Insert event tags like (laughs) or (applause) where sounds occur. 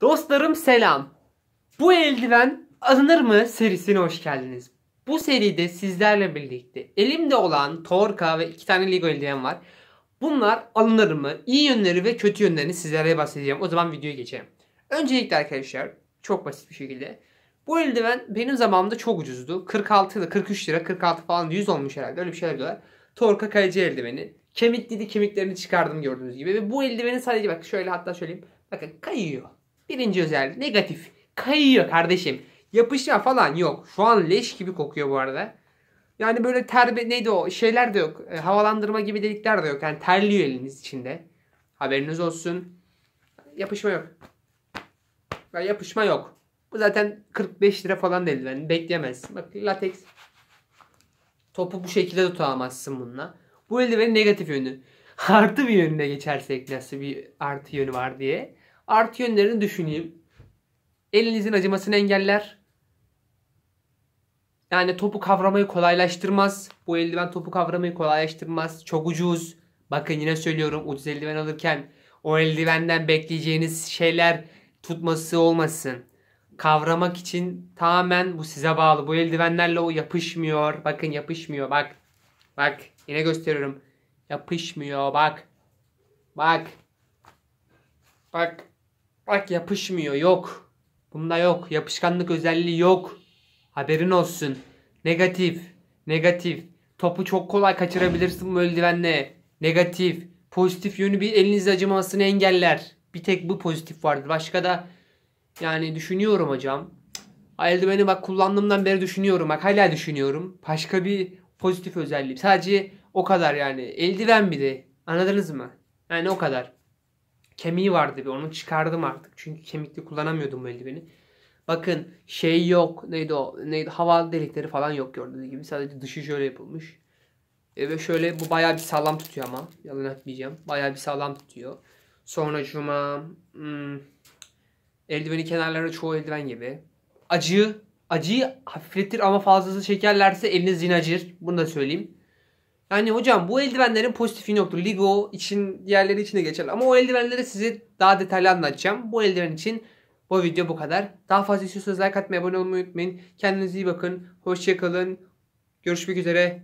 Dostlarım selam. Bu eldiven alınır mı serisine hoş geldiniz. Bu seride sizlerle birlikte elimde olan Torka ve iki tane Lego eldiven var. Bunlar alınır mı? İyi yönleri ve kötü yönlerini sizlere bahsedeceğim. O zaman videoya geçelim. Öncelikle arkadaşlar çok basit bir şekilde. Bu eldiven benim zamanımda çok ucuzdu. 46 lira, 43 lira, 46 falan 100 olmuş herhalde. Öyle bir şeyler diyorlar. Torka kaleci eldiveni. Kemikliydi kemiklerini çıkardım gördüğünüz gibi. Ve bu eldiveni sadece bak şöyle hatta söyleyeyim. Bakın kayıyor. Birinci özellik negatif. Kayıyor kardeşim. Yapışma falan yok. Şu an leş gibi kokuyor bu arada. Yani böyle terbe neydi o şeyler de yok. E, havalandırma gibi delikler de yok. Yani terliyor eliniz içinde. Haberiniz olsun. Yapışma yok. ya yapışma yok. Bu zaten 45 lira falan dedi. Yani bekleyemezsin. Bak latex Topu bu şekilde tutamazsın bununla. Bu eldivenin negatif yönü. (laughs) Artı bir yönüne geçersek nasıl bir artı yönü var diye. Artı yönlerini düşüneyim. Elinizin acımasını engeller. Yani topu kavramayı kolaylaştırmaz. Bu eldiven topu kavramayı kolaylaştırmaz. Çok ucuz. Bakın yine söylüyorum ucuz eldiven alırken o eldivenden bekleyeceğiniz şeyler tutması olmasın. Kavramak için tamamen bu size bağlı. Bu eldivenlerle o yapışmıyor. Bakın yapışmıyor. Bak. Bak. Yine gösteriyorum. Yapışmıyor. Bak. Bak. Bak. Bak yapışmıyor yok. Bunda yok. Yapışkanlık özelliği yok. Haberin olsun. Negatif. Negatif. Topu çok kolay kaçırabilirsin bu eldivenle. Negatif. Pozitif yönü bir elinizle acımasını engeller. Bir tek bu pozitif vardır. Başka da yani düşünüyorum hocam. Eldiveni bak kullandığımdan beri düşünüyorum. Bak hala düşünüyorum. Başka bir pozitif özelliği. Sadece o kadar yani. Eldiven bir de. Anladınız mı? Yani o kadar kemiği vardı bir onu çıkardım artık. Çünkü kemikli kullanamıyordum bu eldiveni. Bakın şey yok neydi o neydi hava delikleri falan yok gördüğünüz gibi sadece dışı şöyle yapılmış. E ve şöyle bu bayağı bir sağlam tutuyor ama yalan etmeyeceğim. Bayağı bir sağlam tutuyor. Sonra cuma hmm, eldiveni kenarları çoğu eldiven gibi. Acıyı acıyı hafifletir ama fazlası çekerlerse eliniz zinacır. Bunu da söyleyeyim. Yani hocam bu eldivenlerin pozitif yönü yoktur. Ligo için diğerleri için de geçerli. Ama o eldivenleri size daha detaylı anlatacağım. Bu eldiven için bu video bu kadar. Daha fazla istiyorsanız like atmayı, abone olmayı unutmayın. Kendinize iyi bakın. Hoşçakalın. Görüşmek üzere.